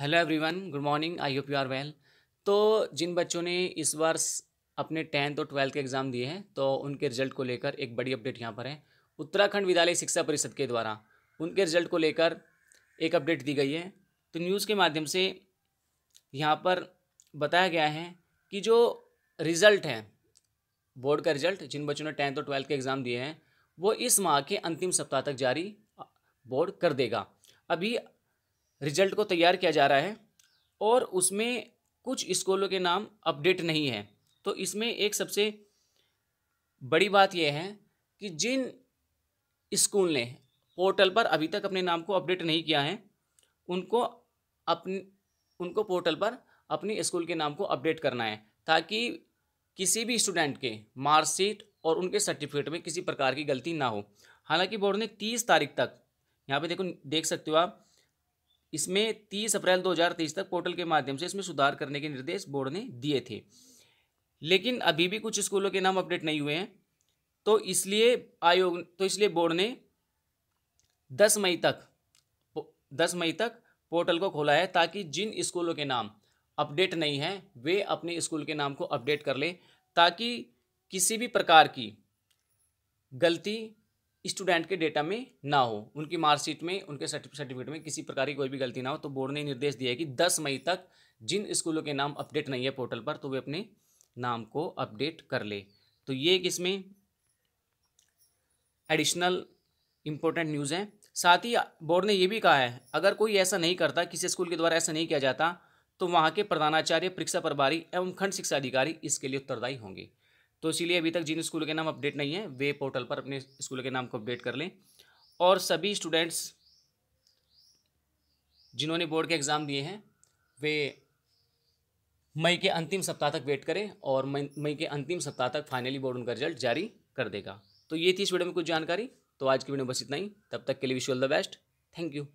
hello everyone good morning I hope you are well तो जिन बच्चों ने इस वर्ष अपने टेंथ और ट्वेल्थ के एग्ज़ाम दिए हैं तो उनके रिजल्ट को लेकर एक बड़ी अपडेट यहाँ पर है उत्तराखंड विद्यालय शिक्षा परिषद के द्वारा उनके रिजल्ट को लेकर एक अपडेट दी गई है तो न्यूज़ के माध्यम से यहाँ पर बताया गया है कि जो रिज़ल्ट है बोर्ड का रिज़ल्ट जिन बच्चों ने टेंथ और ट्वेल्थ के एग्ज़ाम दिए हैं वो इस माह के अंतिम सप्ताह तक जारी बोर्ड कर देगा अभी रिजल्ट को तैयार किया जा रहा है और उसमें कुछ स्कूलों के नाम अपडेट नहीं है तो इसमें एक सबसे बड़ी बात यह है कि जिन स्कूल ने पोर्टल पर अभी तक अपने नाम को अपडेट नहीं किया है उनको अपने उनको पोर्टल पर अपने स्कूल के नाम को अपडेट करना है ताकि किसी भी स्टूडेंट के मार्कशीट और उनके सर्टिफिकेट में किसी प्रकार की गलती ना हो हालांकि बोर्ड ने तीस तारीख तक यहाँ पे देखो देख सकते हो आप इसमें 30 अप्रैल 2023 तक पोर्टल के माध्यम से इसमें सुधार करने के निर्देश बोर्ड ने दिए थे लेकिन अभी भी कुछ स्कूलों के नाम अपडेट नहीं हुए हैं तो इसलिए आयोग तो इसलिए बोर्ड ने दस मई तक दस मई तक पोर्टल को खोला है ताकि जिन स्कूलों के नाम अपडेट नहीं हैं वे अपने स्कूल के नाम को अपडेट कर लें ताकि किसी भी प्रकार की गलती स्टूडेंट के डेटा में ना हो उनकी मार्कशीट में उनके सर्टिफिकेट में किसी प्रकार की कोई भी गलती ना हो तो बोर्ड ने निर्देश दिया है कि दस मई तक जिन स्कूलों के नाम अपडेट नहीं है पोर्टल पर तो वे अपने नाम को अपडेट कर ले तो ये एक इसमें एडिशनल इम्पोर्टेंट न्यूज़ है साथ ही बोर्ड ने ये भी कहा है अगर कोई ऐसा नहीं करता किसी स्कूल के द्वारा ऐसा नहीं किया जाता तो वहाँ के प्रधानाचार्य परीक्षा प्रभारी एवं खंड शिक्षा अधिकारी इसके लिए उत्तरदायी होंगे तो इसीलिए अभी तक जिन स्कूल के नाम अपडेट नहीं है वे पोर्टल पर अपने स्कूल के नाम को अपडेट कर लें और सभी स्टूडेंट्स जिन्होंने बोर्ड के एग्ज़ाम दिए हैं वे मई के अंतिम सप्ताह तक वेट करें और मई मई के अंतिम सप्ताह तक फाइनली बोर्ड उनका रिजल्ट जारी कर देगा तो ये थी इस वीडियो में कुछ जानकारी तो आज की वीडियो में बस इतना ही तब तक के लिए wish all the best thank you